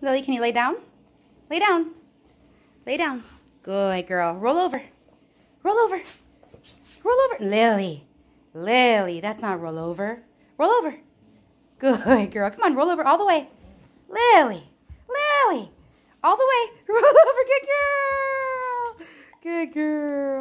Lily, can you lay down? Lay down. Lay down. Good girl. Roll over. Roll over. Roll over. Lily. Lily, that's not roll over. Roll over. Good girl. Come on, roll over all the way. Lily. Lily. All the way. Roll over. Good girl. Good girl.